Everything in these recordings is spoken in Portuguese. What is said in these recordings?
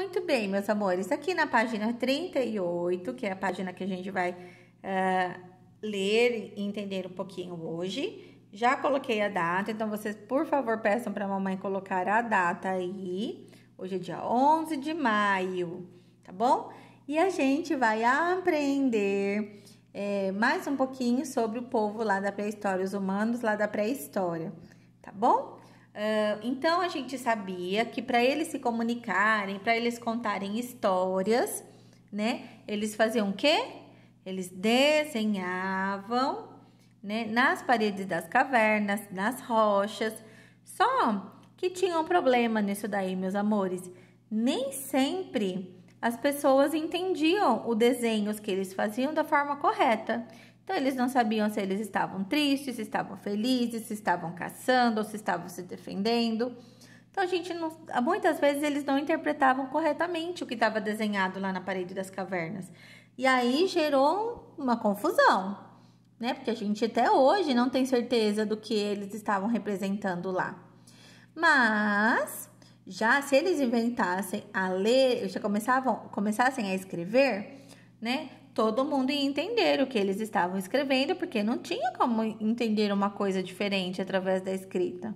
Muito bem, meus amores, aqui na página 38, que é a página que a gente vai uh, ler e entender um pouquinho hoje, já coloquei a data, então vocês, por favor, peçam para a mamãe colocar a data aí. Hoje é dia 11 de maio, tá bom? E a gente vai aprender é, mais um pouquinho sobre o povo lá da pré-história, os humanos lá da pré-história, tá bom? então a gente sabia que para eles se comunicarem, para eles contarem histórias, né? Eles faziam o quê? Eles desenhavam, né? Nas paredes das cavernas, nas rochas. Só que tinha um problema nisso daí, meus amores. Nem sempre as pessoas entendiam os desenhos que eles faziam da forma correta. Então eles não sabiam se eles estavam tristes, se estavam felizes, se estavam caçando ou se estavam se defendendo. Então a gente não, muitas vezes eles não interpretavam corretamente o que estava desenhado lá na parede das cavernas. E aí gerou uma confusão, né? Porque a gente até hoje não tem certeza do que eles estavam representando lá. Mas já se eles inventassem a ler, já começavam, começassem a escrever, né? todo mundo ia entender o que eles estavam escrevendo, porque não tinha como entender uma coisa diferente através da escrita.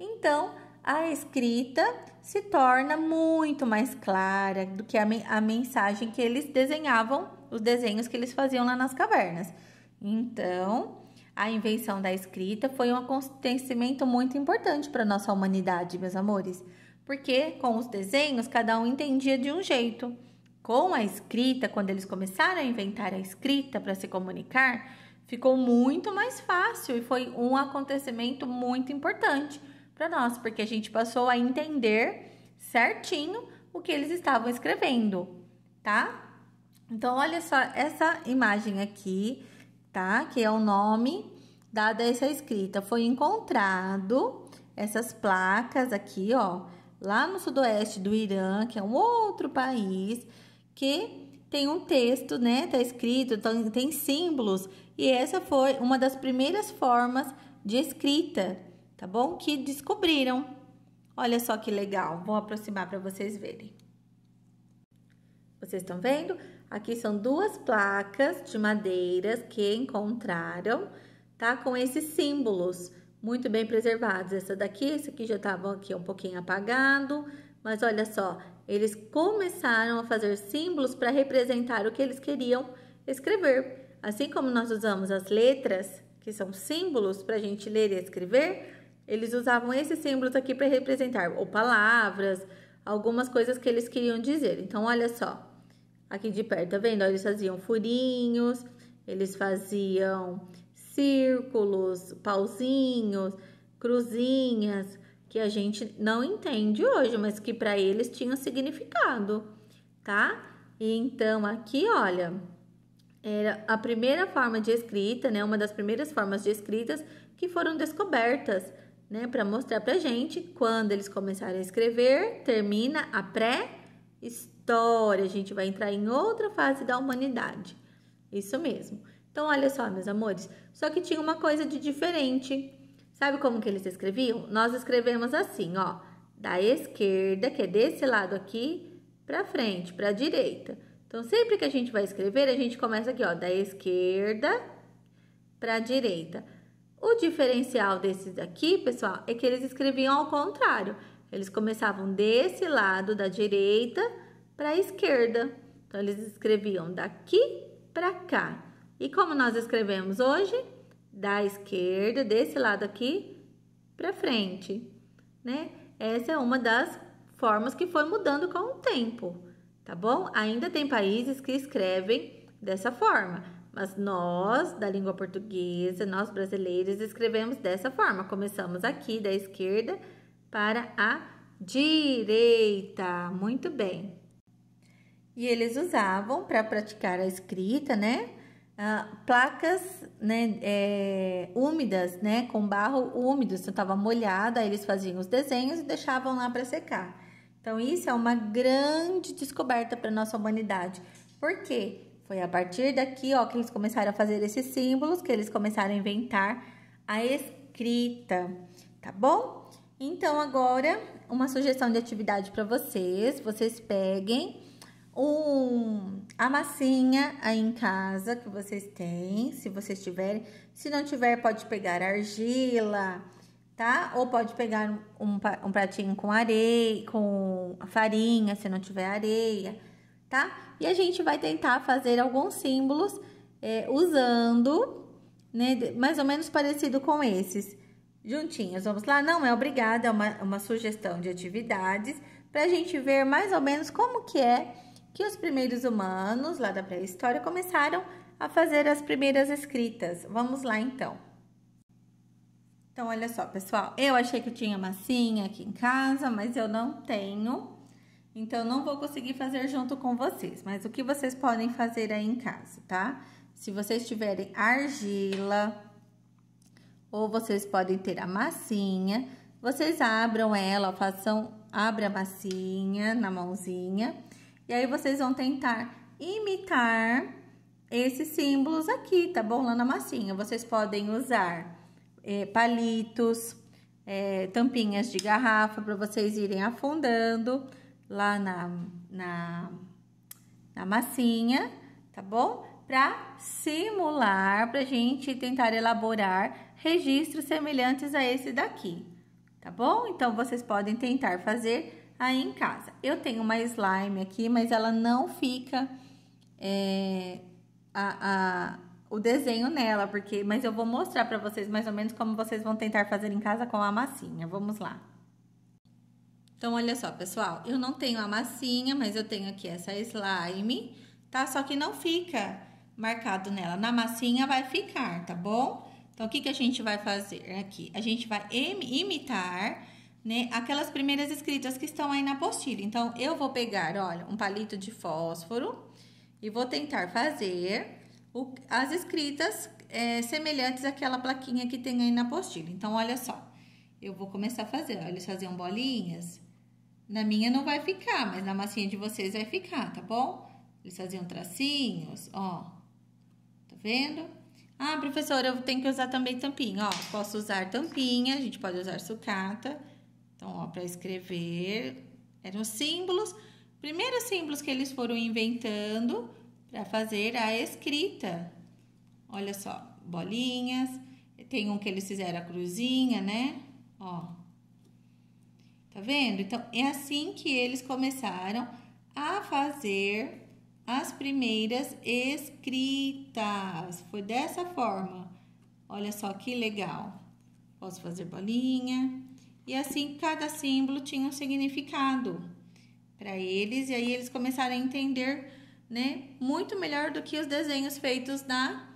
Então, a escrita se torna muito mais clara do que a, a mensagem que eles desenhavam, os desenhos que eles faziam lá nas cavernas. Então, a invenção da escrita foi um acontecimento muito importante para a nossa humanidade, meus amores, porque com os desenhos cada um entendia de um jeito. Com a escrita, quando eles começaram a inventar a escrita para se comunicar, ficou muito mais fácil e foi um acontecimento muito importante para nós, porque a gente passou a entender certinho o que eles estavam escrevendo, tá? Então, olha só essa imagem aqui, tá? Que é o nome dado a essa escrita. Foi encontrado essas placas aqui, ó, lá no sudoeste do Irã, que é um outro país, que tem um texto, né? Tá escrito, tem, então tem símbolos. E essa foi uma das primeiras formas de escrita, tá bom? Que descobriram. Olha só que legal. Vou aproximar para vocês verem. Vocês estão vendo? Aqui são duas placas de madeiras que encontraram, tá? Com esses símbolos muito bem preservados. Essa daqui, esse aqui já estava aqui um pouquinho apagado, mas olha só, eles começaram a fazer símbolos para representar o que eles queriam escrever. Assim como nós usamos as letras, que são símbolos para a gente ler e escrever, eles usavam esses símbolos aqui para representar ou palavras, algumas coisas que eles queriam dizer. Então, olha só, aqui de perto, tá vendo? Eles faziam furinhos, eles faziam círculos, pauzinhos, cruzinhas que a gente não entende hoje, mas que para eles tinha significado, tá? E então aqui, olha, era a primeira forma de escrita, né? Uma das primeiras formas de escritas que foram descobertas, né? Para mostrar para gente quando eles começaram a escrever, termina a pré-história. A gente vai entrar em outra fase da humanidade. Isso mesmo. Então, olha só, meus amores. Só que tinha uma coisa de diferente Sabe como que eles escreviam? Nós escrevemos assim, ó, da esquerda, que é desse lado aqui, para frente, para direita. Então, sempre que a gente vai escrever, a gente começa aqui, ó, da esquerda para direita. O diferencial desses daqui, pessoal, é que eles escreviam ao contrário. Eles começavam desse lado da direita para a esquerda. Então, eles escreviam daqui para cá. E como nós escrevemos hoje? da esquerda, desse lado aqui, para frente, né? Essa é uma das formas que foi mudando com o tempo, tá bom? Ainda tem países que escrevem dessa forma, mas nós, da língua portuguesa, nós brasileiros, escrevemos dessa forma. Começamos aqui da esquerda para a direita. Muito bem. E eles usavam para praticar a escrita, né? Ah, placas né, é, úmidas, né, com barro úmido, se estava molhado, aí eles faziam os desenhos e deixavam lá para secar. Então, isso é uma grande descoberta para nossa humanidade. Por quê? Foi a partir daqui ó, que eles começaram a fazer esses símbolos, que eles começaram a inventar a escrita, tá bom? Então, agora, uma sugestão de atividade para vocês. Vocês peguem um, a massinha aí em casa que vocês têm, se vocês tiverem. Se não tiver, pode pegar argila, tá? Ou pode pegar um, um pratinho com areia, com farinha, se não tiver areia, tá? E a gente vai tentar fazer alguns símbolos é, usando, né, mais ou menos parecido com esses. Juntinhos, vamos lá? Não é obrigada, é uma, uma sugestão de atividades para a gente ver mais ou menos como que é que os primeiros humanos lá da pré-história começaram a fazer as primeiras escritas. Vamos lá então. Então, olha só, pessoal, eu achei que tinha massinha aqui em casa, mas eu não tenho. Então, não vou conseguir fazer junto com vocês, mas o que vocês podem fazer aí em casa, tá? Se vocês tiverem argila, ou vocês podem ter a massinha, vocês abram ela, façam, abre a massinha na mãozinha e aí vocês vão tentar imitar esses símbolos aqui, tá bom? Lá na massinha. Vocês podem usar é, palitos, é, tampinhas de garrafa para vocês irem afundando lá na, na, na massinha, tá bom? Para simular, para a gente tentar elaborar registros semelhantes a esse daqui, tá bom? Então, vocês podem tentar fazer aí em casa. Eu tenho uma slime aqui, mas ela não fica é, a, a, o desenho nela, porque, mas eu vou mostrar para vocês mais ou menos como vocês vão tentar fazer em casa com a massinha. Vamos lá. Então, olha só, pessoal, eu não tenho a massinha, mas eu tenho aqui essa slime, tá? Só que não fica marcado nela. Na massinha vai ficar, tá bom? Então, o que, que a gente vai fazer aqui? A gente vai imitar né, aquelas primeiras escritas que estão aí na apostila. Então, eu vou pegar, olha, um palito de fósforo e vou tentar fazer o, as escritas é, semelhantes àquela plaquinha que tem aí na apostila. Então, olha só, eu vou começar a fazer, olha, eles faziam bolinhas. Na minha não vai ficar, mas na massinha de vocês vai ficar, tá bom? Eles faziam tracinhos, ó. Tá vendo? Ah, professora, eu tenho que usar também tampinha, ó. Posso usar tampinha, a gente pode usar sucata. Então, para escrever, eram símbolos, primeiros símbolos que eles foram inventando para fazer a escrita. Olha só, bolinhas, tem um que eles fizeram a cruzinha, né? Ó. Tá vendo? Então, é assim que eles começaram a fazer as primeiras escritas. Foi dessa forma. Olha só que legal. Posso fazer bolinha. E assim cada símbolo tinha um significado para eles, e aí eles começaram a entender, né, muito melhor do que os desenhos feitos na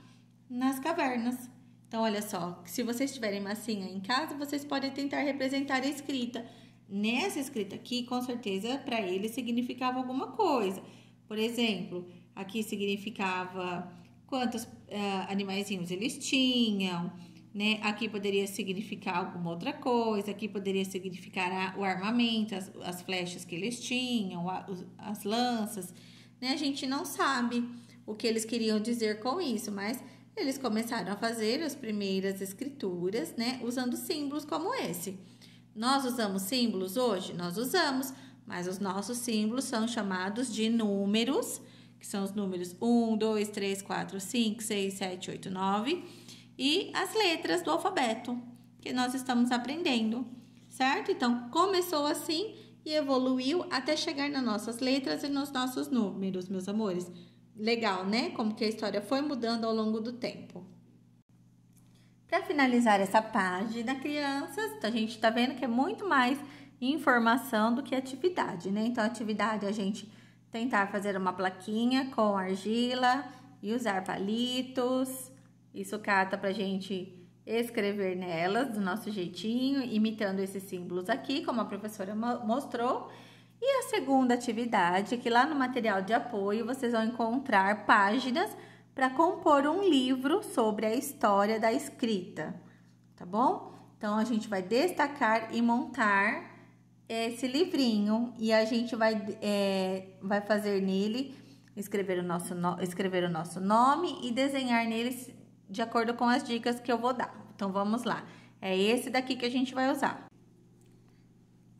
nas cavernas. Então, olha só, se vocês tiverem massinha em casa, vocês podem tentar representar a escrita. Nessa escrita aqui, com certeza, para eles significava alguma coisa. Por exemplo, aqui significava quantos uh, animaizinhos eles tinham, né? Aqui poderia significar alguma outra coisa, aqui poderia significar a, o armamento, as, as, flechas que eles tinham, a, os, as lanças, né? A gente não sabe o que eles queriam dizer com isso, mas eles começaram a fazer as primeiras escrituras, né? Usando símbolos como esse. Nós usamos símbolos hoje? Nós usamos, mas os nossos símbolos são chamados de números, que são os números 1, 2, 3, 4, 5, 6, 7, 8, 9 e as letras do alfabeto que nós estamos aprendendo, certo? Então, começou assim e evoluiu até chegar nas nossas letras e nos nossos números, meus amores. Legal, né? Como que a história foi mudando ao longo do tempo. Para finalizar essa página, crianças, a gente está vendo que é muito mais informação do que atividade, né? Então, atividade a gente tentar fazer uma plaquinha com argila e usar palitos, isso cata para gente escrever nelas do nosso jeitinho, imitando esses símbolos aqui, como a professora mostrou. E a segunda atividade, é que lá no material de apoio vocês vão encontrar páginas para compor um livro sobre a história da escrita, tá bom? Então a gente vai destacar e montar esse livrinho e a gente vai, é, vai fazer nele escrever o, nosso, escrever o nosso nome e desenhar nele de acordo com as dicas que eu vou dar. Então, vamos lá. É esse daqui que a gente vai usar.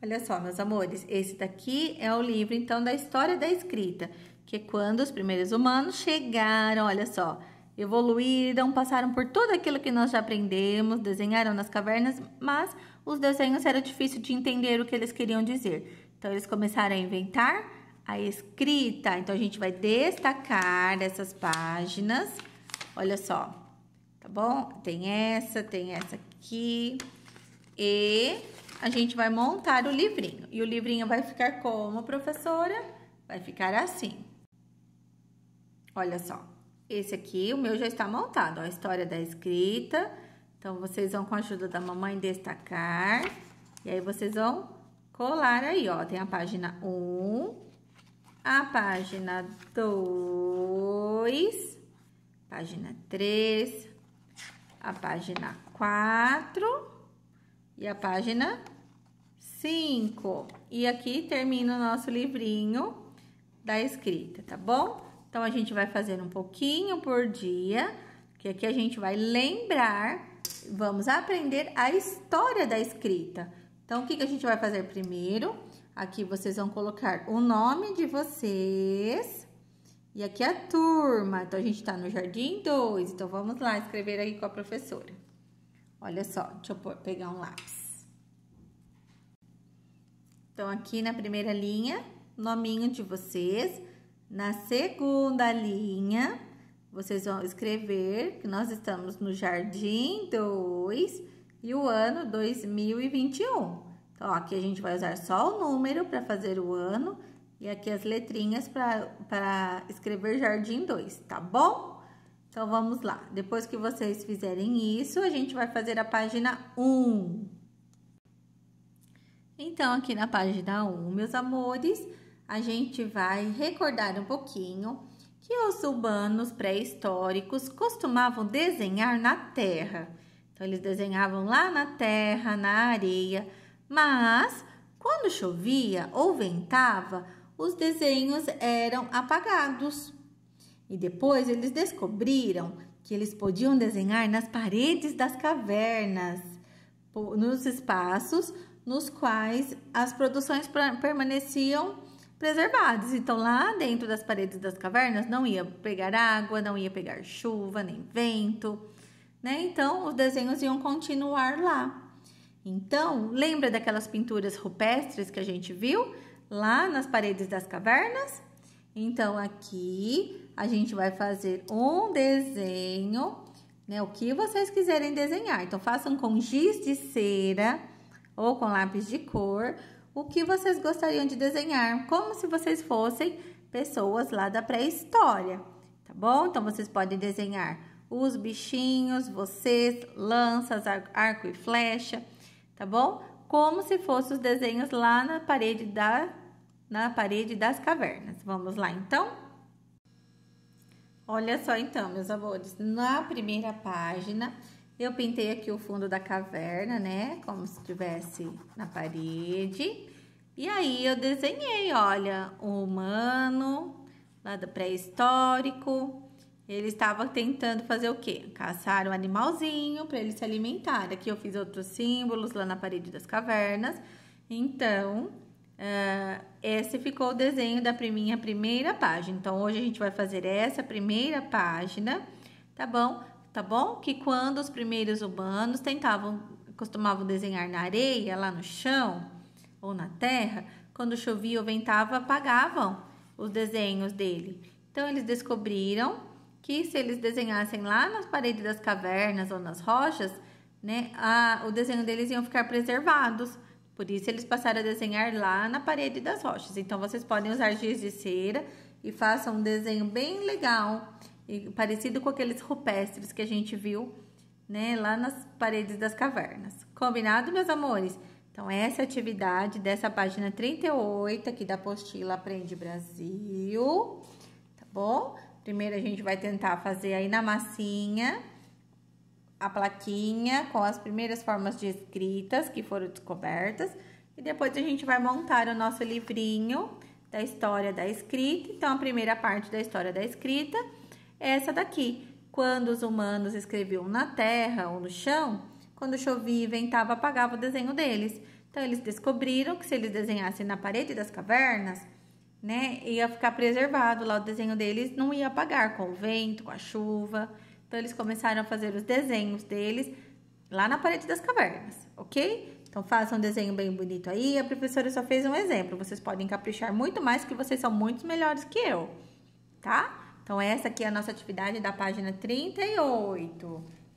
Olha só, meus amores, esse daqui é o livro, então, da história da escrita, que é quando os primeiros humanos chegaram, olha só, evoluíram, passaram por tudo aquilo que nós já aprendemos, desenharam nas cavernas, mas os desenhos era difícil de entender o que eles queriam dizer. Então, eles começaram a inventar a escrita. Então, a gente vai destacar essas páginas. Olha só, tá bom? Tem essa, tem essa aqui. E a gente vai montar o livrinho. E o livrinho vai ficar como, professora? Vai ficar assim. Olha só. Esse aqui, o meu já está montado, ó, a história da escrita. Então, vocês vão com a ajuda da mamãe destacar. E aí, vocês vão colar aí, ó. Tem a página 1, a página 2, página 3, a página 4 e a página 5. E aqui termina o nosso livrinho da escrita, tá bom? Então, a gente vai fazer um pouquinho por dia, que aqui a gente vai lembrar, vamos aprender a história da escrita. Então, o que, que a gente vai fazer primeiro? Aqui vocês vão colocar o nome de vocês e aqui é a turma. Então, a gente está no jardim 2. Então, vamos lá escrever aqui com a professora. Olha só, deixa eu pegar um lápis. Então, aqui na primeira linha, nominho de vocês. Na segunda linha, vocês vão escrever que nós estamos no Jardim 2 e o ano 2021. Então, ó, aqui a gente vai usar só o número para fazer o ano e aqui as letrinhas para escrever Jardim 2, tá bom? Então, vamos lá. Depois que vocês fizerem isso, a gente vai fazer a página 1. Então, aqui na página 1, meus amores, a gente vai recordar um pouquinho que os urbanos pré-históricos costumavam desenhar na terra. Então, eles desenhavam lá na terra, na areia, mas quando chovia ou ventava, os desenhos eram apagados. E depois eles descobriram que eles podiam desenhar nas paredes das cavernas, nos espaços nos quais as produções permaneciam preservadas. Então, lá dentro das paredes das cavernas não ia pegar água, não ia pegar chuva, nem vento, né? Então, os desenhos iam continuar lá. Então, lembra daquelas pinturas rupestres que a gente viu? lá nas paredes das cavernas. Então, aqui a gente vai fazer um desenho, né? O que vocês quiserem desenhar. Então, façam com giz de cera ou com lápis de cor o que vocês gostariam de desenhar, como se vocês fossem pessoas lá da pré-história, tá bom? Então, vocês podem desenhar os bichinhos, vocês, lanças, arco e flecha, tá bom? Como se fossem os desenhos lá na parede da na parede das cavernas. Vamos lá, então? Olha só, então, meus amores, na primeira página eu pintei aqui o fundo da caverna, né? Como se estivesse na parede. E aí eu desenhei, olha, o humano lá do pré-histórico. Ele estava tentando fazer o quê? Caçar um animalzinho para ele se alimentar. Aqui eu fiz outros símbolos lá na parede das cavernas. Então, Uh, esse ficou o desenho da minha primeira página. Então, hoje a gente vai fazer essa primeira página, tá bom? Tá bom? Que quando os primeiros humanos tentavam, costumavam desenhar na areia, lá no chão ou na terra, quando chovia ou ventava, apagavam os desenhos dele. Então, eles descobriram que se eles desenhassem lá nas paredes das cavernas ou nas rochas, né, a, o desenho deles iam ficar preservados por isso eles passaram a desenhar lá na parede das rochas. Então vocês podem usar giz de cera e façam um desenho bem legal, parecido com aqueles rupestres que a gente viu, né, lá nas paredes das cavernas. Combinado, meus amores? Então essa é a atividade dessa página 38 aqui da apostila Aprende Brasil, tá bom? Primeiro a gente vai tentar fazer aí na massinha a plaquinha com as primeiras formas de escritas que foram descobertas. E depois a gente vai montar o nosso livrinho da história da escrita. Então, a primeira parte da história da escrita é essa daqui. Quando os humanos escreviam na terra ou no chão, quando chovia e ventava, apagava o desenho deles. Então, eles descobriram que se eles desenhassem na parede das cavernas, né, ia ficar preservado lá o desenho deles, não ia apagar com o vento, com a chuva. Então eles começaram a fazer os desenhos deles lá na parede das cavernas, ok? Então façam um desenho bem bonito aí. A professora só fez um exemplo. Vocês podem caprichar muito mais que vocês são muito melhores que eu, tá? Então essa aqui é a nossa atividade da página 38.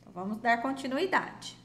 Então vamos dar continuidade.